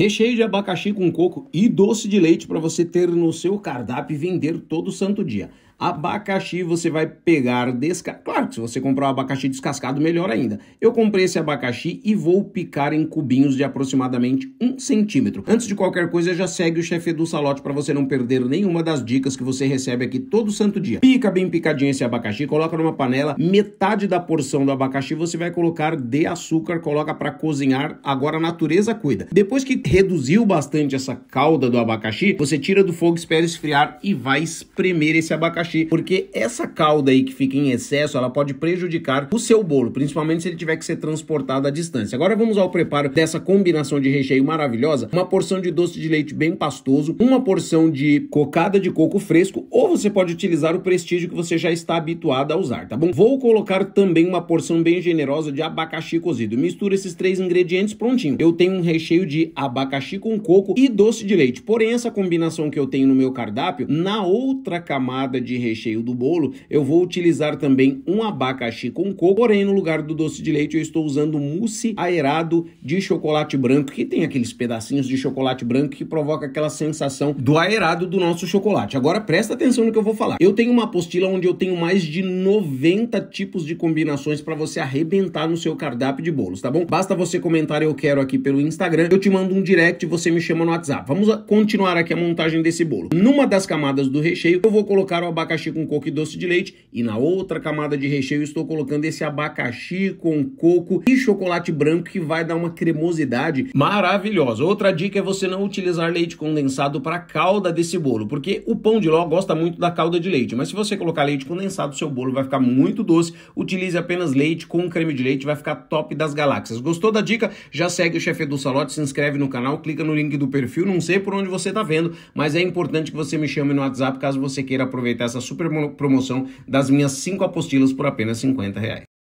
Recheio de abacaxi com coco e doce de leite para você ter no seu cardápio e vender todo santo dia. Abacaxi você vai pegar descascado. Claro que se você comprar um abacaxi descascado, melhor ainda. Eu comprei esse abacaxi e vou picar em cubinhos de aproximadamente um centímetro. Antes de qualquer coisa, já segue o chefe do salote para você não perder nenhuma das dicas que você recebe aqui todo santo dia. Pica bem picadinho esse abacaxi, coloca numa panela, metade da porção do abacaxi você vai colocar de açúcar, coloca para cozinhar. Agora a natureza cuida. Depois que reduziu bastante essa calda do abacaxi, você tira do fogo, espera esfriar e vai espremer esse abacaxi abacaxi, porque essa calda aí que fica em excesso, ela pode prejudicar o seu bolo, principalmente se ele tiver que ser transportado à distância. Agora vamos ao preparo dessa combinação de recheio maravilhosa, uma porção de doce de leite bem pastoso, uma porção de cocada de coco fresco, ou você pode utilizar o prestígio que você já está habituado a usar, tá bom? Vou colocar também uma porção bem generosa de abacaxi cozido. Mistura esses três ingredientes prontinho. Eu tenho um recheio de abacaxi com coco e doce de leite. Porém, essa combinação que eu tenho no meu cardápio, na outra camada de recheio do bolo, eu vou utilizar também um abacaxi com coco, porém no lugar do doce de leite eu estou usando mousse aerado de chocolate branco, que tem aqueles pedacinhos de chocolate branco que provoca aquela sensação do aerado do nosso chocolate. Agora presta atenção no que eu vou falar. Eu tenho uma apostila onde eu tenho mais de 90 tipos de combinações para você arrebentar no seu cardápio de bolos, tá bom? Basta você comentar eu quero aqui pelo Instagram, eu te mando um direct e você me chama no WhatsApp. Vamos continuar aqui a montagem desse bolo. Numa das camadas do recheio, eu vou colocar o abacaxi abacaxi com coco e doce de leite. E na outra camada de recheio estou colocando esse abacaxi com coco e chocolate branco que vai dar uma cremosidade maravilhosa. Outra dica é você não utilizar leite condensado para a calda desse bolo, porque o pão de ló gosta muito da calda de leite. Mas se você colocar leite condensado, seu bolo vai ficar muito doce. Utilize apenas leite com creme de leite, vai ficar top das galáxias. Gostou da dica? Já segue o chefe do Salote, se inscreve no canal, clica no link do perfil. Não sei por onde você está vendo, mas é importante que você me chame no WhatsApp caso você queira aproveitar essa essa super promoção das minhas cinco apostilas por apenas 50 reais.